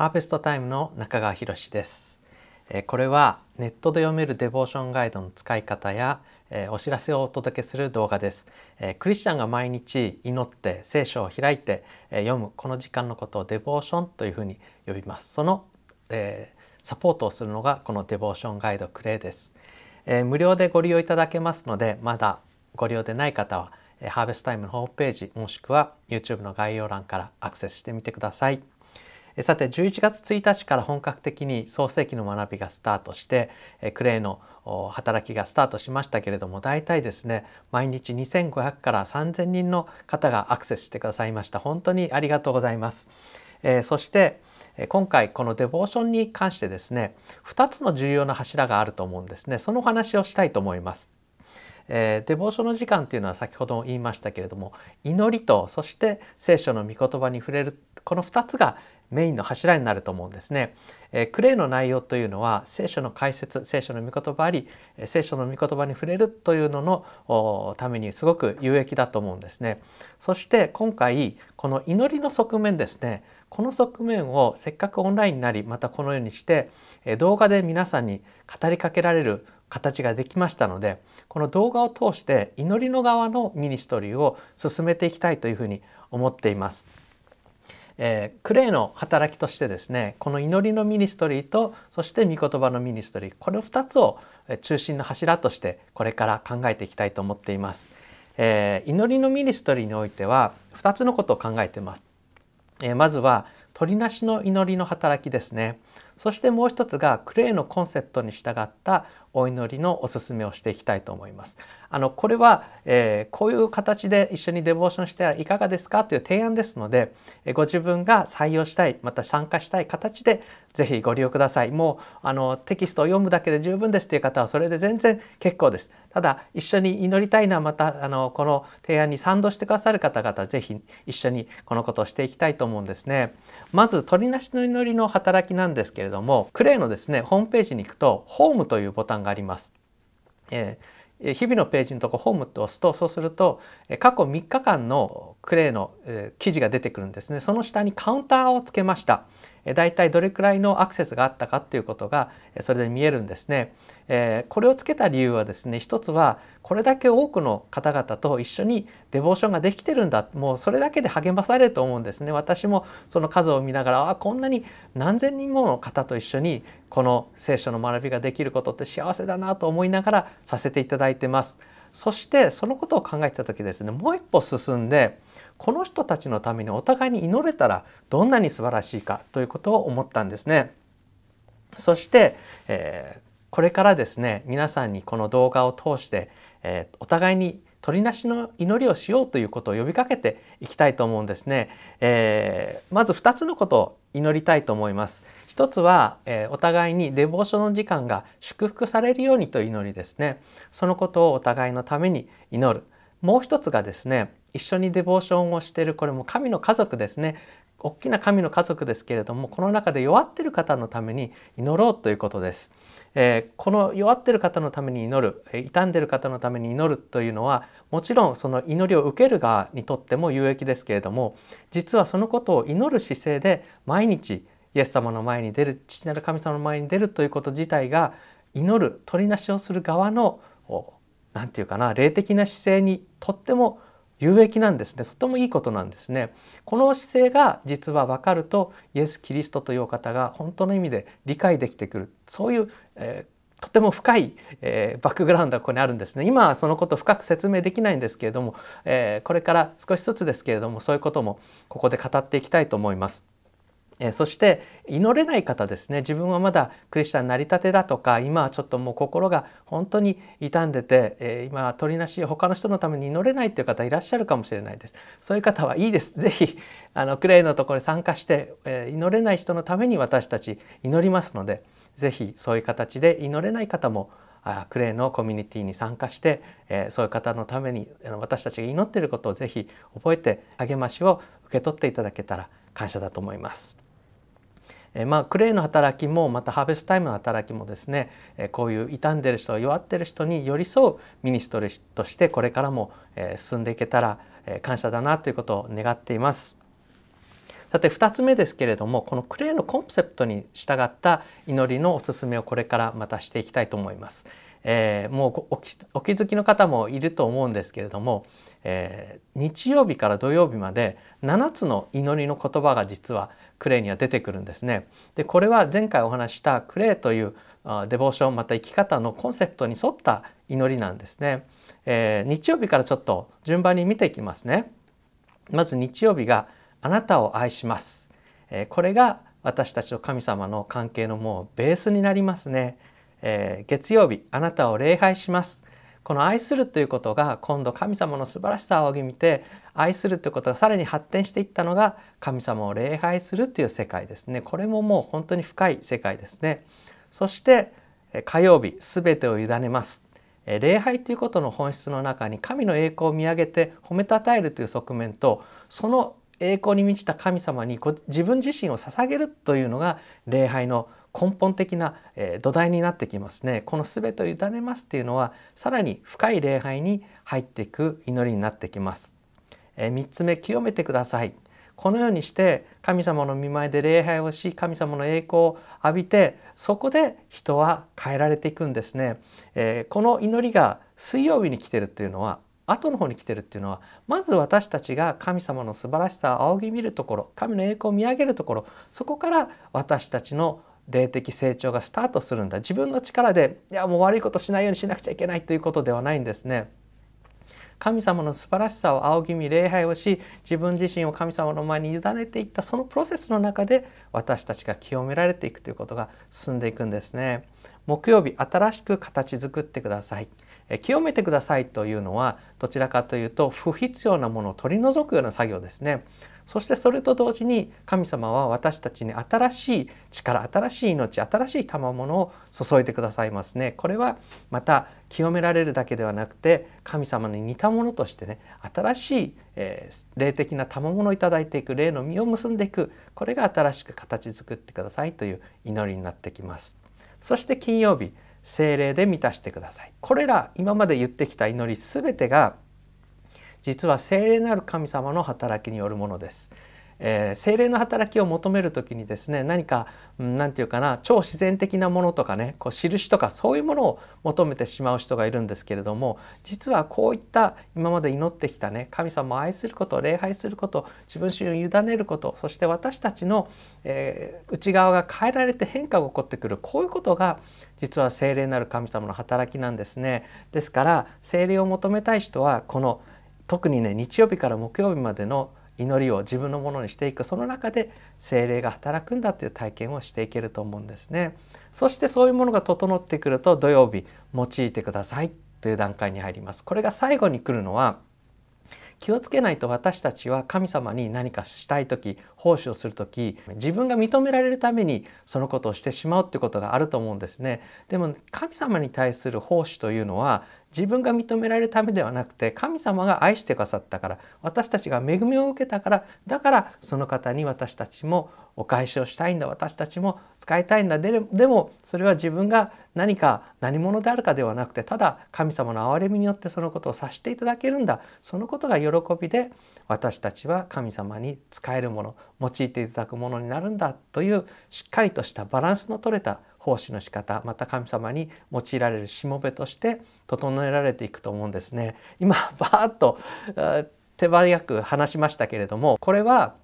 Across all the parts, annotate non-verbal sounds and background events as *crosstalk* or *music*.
ハーベストタイムの中川博ですこれはネットで読めるデボーションガイドの使い方やお知らせをお届けする動画ですクリスチャンが毎日祈って聖書を開いて読むこの時間のことをデボーションというふうに呼びますその、えサポートをするのがこのデボーションガイドクレイです、え無料でご利用いただけますのでまだご利用でない方はハーベストタイムのホームページもしくは YouTube の概要欄からアクセスしてみてください。さて11月1日から本格的に創世紀の学びがスタートしてクレイの働きがスタートしましたけれども大体ですね毎日2500から3000人の方がアクセスしてくださいました本当にありがとうございます、えー、そして今回このデボーションに関してですね2つの重要な柱があると思うんですねその話をしたいと思いますえー、デボーションの時間っていうのは先ほども言いましたけれども祈りとそして聖書の御言葉に触れるこの2つがメインの柱になると思うんですね。えー、クレイの内容というのは聖書の解説聖書の御言葉あり聖書の御言葉に触れるというののためにすごく有益だと思うんですね。そして今回この祈りの側面ですねこの側面をせっかくオンラインになりまたこのようにして動画で皆さんに語りかけられる形ができましたのでこの動画を通して祈りの側のミニストリーを進めていきたいというふうに思っています。えー、クレイの働きとしてですねこの祈りのミニストリーとそして御言葉のミニストリーこの2つを中心の柱としてこれから考えていきたいと思っています。えー、祈りのミニストリーにおいては2つのことを考えてます。まずは鳥なしの祈りの働きですねそしてもう一つがクレイのコンセプトに従ったお祈りのおすすめをしていきたいと思います。あのこれは、えー、こういう形で一緒にデボーションしてはいかがですかという提案ですので、えご自分が採用したいまた参加したい形でぜひご利用ください。もうあのテキストを読むだけで十分ですという方はそれで全然結構です。ただ一緒に祈りたいのはまたあのこの提案に賛同してくださる方々ぜひ一緒にこのことをしていきたいと思うんですね。まず鳥なしの祈りの働きなんですけれどもクレイのですねホームページに行くと「ホーム」というボタン欄があります。えー、日々のページのとこホームと押すとそうすると過去3日間のクレイの記事が出てくるんですねその下にカウンターをつけました大体どれくらいのアクセスがあったかということがそれで見えるんですね。これをつけた理由はですね一つはこれだけ多くの方々と一緒にデボーションができてるんだもうそれだけで励まされると思うんですね。私もその数を見ながらあこんなに何千人もの方と一緒にこの聖書の学びができることって幸せだなと思いながらさせていただいてます。そしてそのことを考えた時ですねもう一歩進んでこの人たちのためにお互いに祈れたらどんなに素晴らしいかということを思ったんですね。そして、えー、これからですね皆さんにこの動画を通して、えー、お互いに鳥なしの祈りをしようということを呼びかけていきたいと思うんですね。えー、まず2つのことを祈りたいと思います。一つは、えー、お互いにデボーションの時間が祝福されるようにと祈りですね。そのことをお互いのために祈る。もう一つがですね、一緒にデボーションをしているこれも神の家族ですね大きな神の家族ですけれどもこの中で弱ってる方のために祈ろうということです、えー、この弱ってる方のために祈る傷んでる方のために祈るというのはもちろんその祈りを受ける側にとっても有益ですけれども実はそのことを祈る姿勢で毎日イエス様の前に出る父なる神様の前に出るということ自体が祈る取りなしをする側の何て言うかな霊的な姿勢にとっても有益なんですねとてもいいことなんですねこの姿勢が実は分かるとイエス・キリストというお方が本当の意味で理解できてくるそういう、えーとても深い、えー、バックグラウンドがここにあるんですね今はそのこと深く説明できないんですけれども、えー、これから少しずつですけれどもそういうこともここで語っていきたいと思います。えそして祈れない方ですね自分はまだクリスチャンなりたてだとか今はちょっともう心が本当に傷んでて、え今は取りなし他の人のために祈れないっていう方いらっしゃるかもしれないですそういう方はいいです是非あのクレイのところに参加して、え祈れない人のために私たち祈りますので是非そういう形で祈れない方もクレイのコミュニティに参加して、えそういう方のために私たちが祈っていることを是非覚えて励ましを受け取っていただけたら感謝だと思います。えまあ、クレイの働きもまたハーベストタイムの働きもですね、えこういう傷んでる人弱ってる人に寄り添うミニストリーとしてこれからも、え進んでいけたら、え感謝だなということを願っています。さて2つ目ですけれどもこのクレイのコンセプトに従った祈りのおすすめをこれからまたしていきたいと思います。えー、もうお気づきの方もいると思うんですけれども、えー、日曜日から土曜日まで7つの祈りの言葉が実はクレイには出てくるんですね。でこれは前回お話したクレイというデボーションまた生き方のコンセプトに沿った祈りなんですね。えー、日曜日からちょっと順番に見ていきますね。まず日曜日があなたを愛します。えー、これが私たちと神様の関係のもうベースになりますね。えー、月曜日あなたを礼拝します。この愛するということが今度神様の素晴らしさを仰ぎ見て愛するということがさらに発展していったのが神様を礼拝するという世界ですねこれももう本当に深い世界ですねそして火曜日全てを委ねます礼拝ということの本質の中に神の栄光を見上げて褒めたたえるという側面とその栄光に満ちた神様に自分自身を捧げるというのが礼拝の根本的な、え土台になってきますねこの「全てを委ねます」っていうのはさらに深い礼拝に入っていく祈りになってきます。え3つ目「清めてください」このようにして神様の見前で礼拝をし神様の栄光を浴びてそこで人は変えられていくんですね、えー、この祈りが水曜日に来てるっていうのは後の方に来てるっていうのはまず私たちが神様の素晴らしさを仰ぎ見るところ神の栄光を見上げるところそこから私たちの霊的成長がスタートするんだ自分の力でいやもう悪いことしないようにしなくちゃいけないということではないんですね。神様の素晴らしさを仰ぎ見礼拝をし自分自身を神様の前に委ねていったそのプロセスの中で私たちが清められていくということが進んでいくんですね。木曜日新しく形作ってください。清めてくださいというのはどちらかというと不必要なものを取り除くような作業ですねそしてそれと同時に神様は私たちに新しい力新しい命新しい賜物を注いでくださいますねこれはまた清められるだけではなくて神様に似たものとしてね新しい、えー、霊的な賜物を頂いていく霊の実を結んでいくこれが新しく形作ってくださいという祈りになってきますそして金曜日精霊で満たしてくださいこれら今まで言ってきた祈り全てが実は精霊なる神様の働きによるものですえー、精霊の働きを求める時にですね何か何て言うかな超自然的なものとかねこう印とかそういうものを求めてしまう人がいるんですけれども実はこういった今まで祈ってきたね神様を愛すること礼拝すること自分自身を委ねることそして私たちの、えー、内側が変えられて変化が起こってくるこういうことが実は精霊なる神様の働きなんですね。ですから精霊を求めたい人はこの特にね日曜日から木曜日までの祈りを自分のものにしていくその中で精霊が働くんだという体験をしていけると思うんですね。そしてそういうものが整ってくると土曜日用いてくださいという段階に入ります。これが最後に来るのは気をつけないと私たちは神様に何かしたい時奉仕をする時自分が認められるためにそのことをしてしまうってことがあると思うんですねでも神様に対する奉仕というのは自分が認められるためではなくて神様が愛してくださったから私たちが恵みを受けたからだからその方に私たちもお返しをしたいんだ私たちも使いたいんだでもそれは自分が何か何者であるかではなくてただ神様の憐れみによってそのことをさせていただけるんだそのことが喜びで私たちは神様に使えるもの用いていただくものになるんだというしっかりとしたバランスのとれた奉仕の仕方また神様に用いられるしもべとして整えられていくと思うんですね。今バーッと手早く話しましたけれどもこれは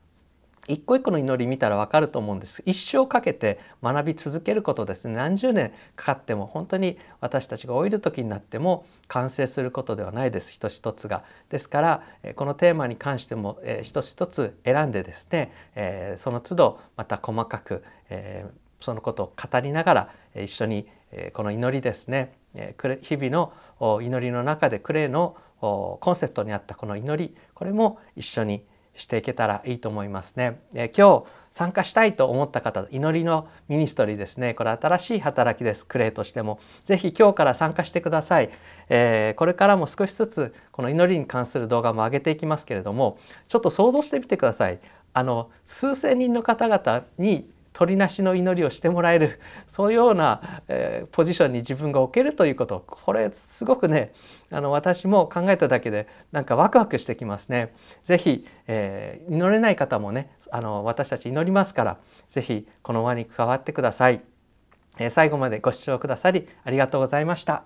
一個一個の祈り見たらわかると思うんです一生かけて学び続けることですね何十年かかっても本当に私たちが老いる時になっても完成することではないです一つ一つがですからこのテーマに関しても一つ一つ選んでですねその都度また細かくそのことを語りながら一緒にこの祈りですね日々の祈りの中でクレイのコンセプトにあったこの祈りこれも一緒にしていけたらいいと思いますね。え今日参加したいと思った方祈りのミニストリーですねこれ新しい働きですクレイとしても是非今日から参加してください、えこれからも少しずつこの祈りに関する動画も上げていきますけれどもちょっと想像してみてくださいあの数千人の方々にりなしの祈りをしてもらえる *laughs* そういうような、えー、ポジションに自分が置けるということこれすごくねあの私も考えただけでなんかワクワクしてきますね。ぜひ、えー、祈れない方もねあの私たち祈りますからぜひこの輪に加わってください。え最後までご視聴くださりありがとうございました。